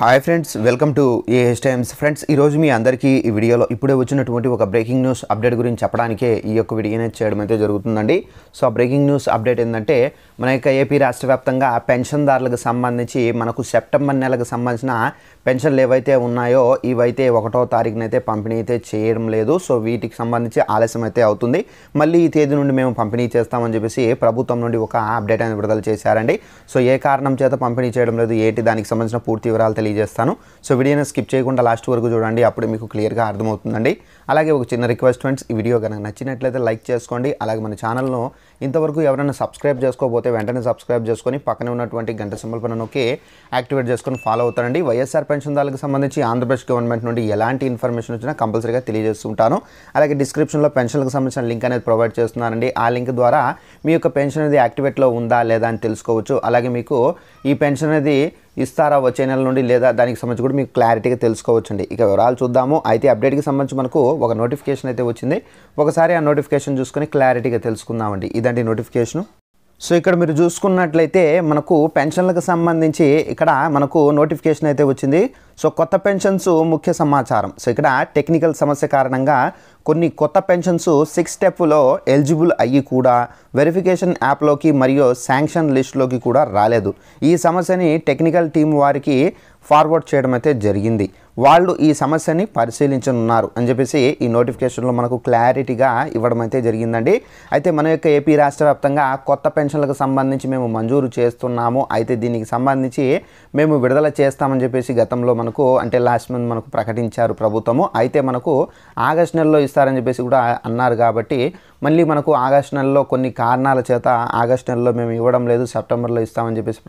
hi friends welcome to AH times friends ఈరోజు మీ అందరికీ ఈ వీడియోలో ఇప్పుడే వచ్చినటువంటి ఒక బ్రేకింగ్ న్యూస్ అప్డేట్ గురించి చెప్పడానికే ఈ యొక్క వీడియోనే చేయడం అయితే జరుగుతుందండి సో ఆ బ్రేకింగ్ న్యూస్ అప్డేట్ ఏంటంటే మన యొక్క ఏపీ రాష్ట్ర వ్యాప్తంగా పెన్షన్దారులకు సంబంధించి మనకు సెప్టెంబర్ నెలకు సంబంధించిన పెన్షన్లు ఏవైతే ఉన్నాయో ఇవైతే ఒకటో తారీఖునైతే పంపిణీ అయితే చేయడం లేదు సో వీటికి సంబంధించి ఆలస్యం అయితే అవుతుంది మళ్ళీ ఈ తేదీ నుండి మేము పంపిణీ చేస్తామని చెప్పేసి ప్రభుత్వం నుండి ఒక అప్డేట్ అనేది విడుదల చేశారండి సో ఏ కారణం చేత పంపిణీ చేయడం లేదు ఏంటి దానికి సంబంధించిన పూర్తి వివరాలు తెలియజేస్తాను సో వీడియోని స్కిప్ చేయకుండా లాస్ట్ వరకు చూడండి అప్పుడు మీకు క్లియర్గా అర్థమవుతుందండి అలాగే ఒక చిన్న రిక్వెస్ట్ ఫ్రెండ్స్ ఈ వీడియో కనుక నచ్చినట్లయితే లైక్ చేసుకోండి అలాగే మన ఛానల్ను ఇంతవరకు ఎవరైనా సబ్స్క్రైబ్ చేసుకోకపోతే వెంటనే సబ్స్క్రైబ్ చేసుకొని పక్కనే ఉన్నటువంటి గంట సింబల్ పైన నొక్కి యాక్టివేట్ చేసుకొని ఫాలో అవుతారండి వైఎస్ఆర్ పెన్షన్ దానికి సంబంధించి ఆంధ్రప్రదేశ్ గవర్నమెంట్ నుండి ఎలాంటి ఇన్ఫర్మేషన్ వచ్చినా కంపల్సరీగా తెలియజేస్తుంటాను అలాగే డిస్క్రిప్షన్లో పెన్షన్లకు సంబంధించిన లింక్ అనేది ప్రొవైడ్ చేస్తున్నానండి ఆ లింక్ ద్వారా మీ యొక్క పెన్షన్ అనేది యాక్టివేట్లో ఉందా లేదా అని తెలుసుకోవచ్చు అలాగే మీకు ఈ పెన్షన్ అనేది ఇస్తారా వచ్చే నెల నుండి లేదా దానికి సంబంధించి కూడా మీకు క్లారిటీగా తెలుసుకోవచ్చు అండి ఇక వివరాలు చూద్దాము అయితే అప్డేట్కి సంబంధించి మనకు ఒక నోటిఫికేషన్ అయితే వచ్చింది ఒకసారి ఆ నోటిఫికేషన్ చూసుకొని క్లారిటీగా తెలుసుకుందామండి ఇదండి నోటిఫికేషను సో ఇక్కడ మీరు చూసుకున్నట్లయితే మనకు పెన్షన్లకు సంబంధించి ఇక్కడ మనకు నోటిఫికేషన్ అయితే వచ్చింది సో కొత్త పెన్షన్స్ ముఖ్య సమాచారం సో ఇక్కడ టెక్నికల్ సమస్య కారణంగా కొన్ని కొత్త పెన్షన్స్ సిక్స్ స్టెప్లో ఎలిజిబుల్ అయ్యి కూడా వెరిఫికేషన్ యాప్లోకి మరియు శాంక్షన్ లిస్టులోకి కూడా రాలేదు ఈ సమస్యని టెక్నికల్ టీం వారికి ఫార్వర్డ్ చేయడం అయితే జరిగింది వాళ్ళు ఈ సమస్యని పరిశీలించనున్నారు అని చెప్పేసి ఈ నోటిఫికేషన్లో మనకు క్లారిటీగా ఇవ్వడం అయితే జరిగిందండి అయితే మన యొక్క ఏపీ రాష్ట్ర వ్యాప్తంగా కొత్త పెన్షన్లకు సంబంధించి మేము మంజూరు చేస్తున్నాము అయితే దీనికి సంబంధించి మేము విడుదల చేస్తామని చెప్పేసి గతంలో మనకు అంటే లాస్ట్ మంత్ మనకు ప్రకటించారు ప్రభుత్వము అయితే మనకు ఆగస్ట్ నెలలో ఇస్తారని చెప్పేసి కూడా అన్నారు కాబట్టి మళ్ళీ మనకు ఆగస్టు నెలలో కొన్ని కారణాల చేత ఆగస్టు నెలలో మేము ఇవ్వడం లేదు సెప్టెంబర్లో ఇస్తామని చెప్పేసి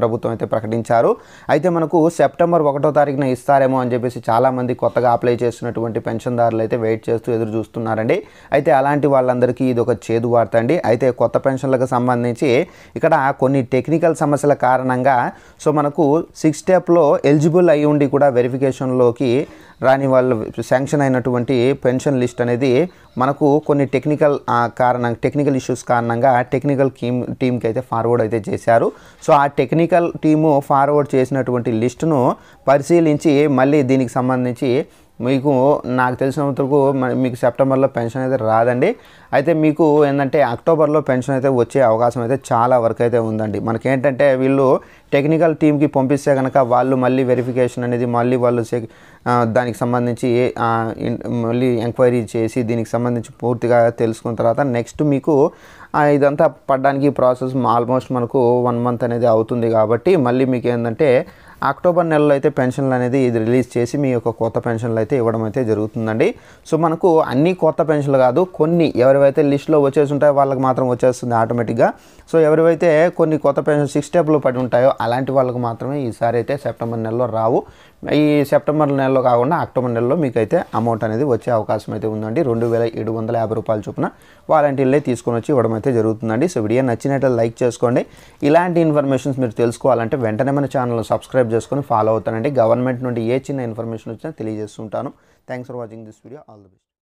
ప్రభుత్వం అయితే ప్రకటించారు అయితే మనకు సెప్టెంబర్ ఒకటో తారీఖున ఇస్తారేమో అని చెప్పేసి చాలామంది కొత్తగా అప్లై చేస్తున్నటువంటి పెన్షన్దారులు అయితే వెయిట్ చేస్తూ ఎదురు చూస్తున్నారండి అయితే అలాంటి వాళ్ళందరికీ ఇది ఒక చేదు వార్త అండి అయితే కొత్త పెన్షన్లకు సంబంధించి ఇక్కడ కొన్ని టెక్నికల్ సమస్యల కారణంగా సో మనకు సిక్స్ స్టెప్లో ఎలిజిబుల్ అయ్యి ఉండి కూడా వెరిఫికేషన్లోకి రాని వాళ్ళు శాంక్షన్ అయినటువంటి పెన్షన్ లిస్ట్ అనేది మనకు కొన్ని టెక్నికల్ కారణం టెక్నికల్ ఇష్యూస్ కారణంగా టెక్నికల్ టీమ్ టీంకి అయితే ఫార్వర్డ్ అయితే చేశారు సో ఆ టెక్నికల్ టీము ఫార్వర్డ్ చేసినటువంటి లిస్టును పరిశీలించి మళ్ళీ దీనికి సంబంధించి మీకు నాకు తెలిసినంత వరకు మీకు సెప్టెంబర్లో పెన్షన్ అయితే రాదండి అయితే మీకు ఏంటంటే అక్టోబర్లో పెన్షన్ అయితే వచ్చే అవకాశం అయితే చాలా వరకు అయితే ఉందండి మనకేంటంటే వీళ్ళు టెక్నికల్ టీమ్కి పంపిస్తే కనుక వాళ్ళు మళ్ళీ వెరిఫికేషన్ అనేది మళ్ళీ వాళ్ళు దానికి సంబంధించి మళ్ళీ ఎంక్వైరీ చేసి దీనికి సంబంధించి పూర్తిగా తెలుసుకున్న తర్వాత నెక్స్ట్ మీకు ఇదంతా పడడానికి ప్రాసెస్ ఆల్మోస్ట్ మనకు వన్ మంత్ అనేది అవుతుంది కాబట్టి మళ్ళీ మీకు ఏంటంటే అక్టోబర్ నెలలో అయితే పెన్షన్లు అనేది ఇది రిలీజ్ చేసి మీ యొక్క కొత్త పెన్షన్లు అయితే ఇవ్వడం అయితే జరుగుతుందండి సో మనకు అన్ని కొత్త పెన్షన్లు కాదు కొన్ని ఎవరివైతే లిస్ట్లో వచ్చేసి ఉంటాయో వాళ్ళకి మాత్రం వచ్చేస్తుంది ఆటోమేటిక్గా సో ఎవరివైతే కొన్ని కొత్త పెన్షన్ సిక్స్ స్టెప్లో పడి ఉంటాయో అలాంటి వాళ్ళకి మాత్రమే ఈసారి అయితే సెప్టెంబర్ నెలలో రావు ఈ సెప్టెంబర్ నెలలో కాకుండా అక్టోబర్ నెలలో మీకైతే అమౌంట్ అనేది వచ్చే అవకాశం అయితే ఉందండి రెండు వేల ఏడు వందల యాభై రూపాయలు చొప్పున వాలంటీర్లే తీసుకొని వచ్చి ఇవ్వడం అయితే జరుగుతుందండి సో వీడియో నచ్చినట్లు లైక్ చేసుకోండి ఇలాంటి ఇన్ఫర్మేషన్స్ మీరు తెలుసుకోవాలంటే వెంటనే మన ఛానల్ సబ్స్క్రైబ్ చేసుకొని ఫాలో అవుతానండి గవర్నమెంట్ నుండి ఏ చిన్న ఇన్ఫర్మేషన్ వచ్చినా తెలియజేస్తుంటాను thanks for watching this video all the best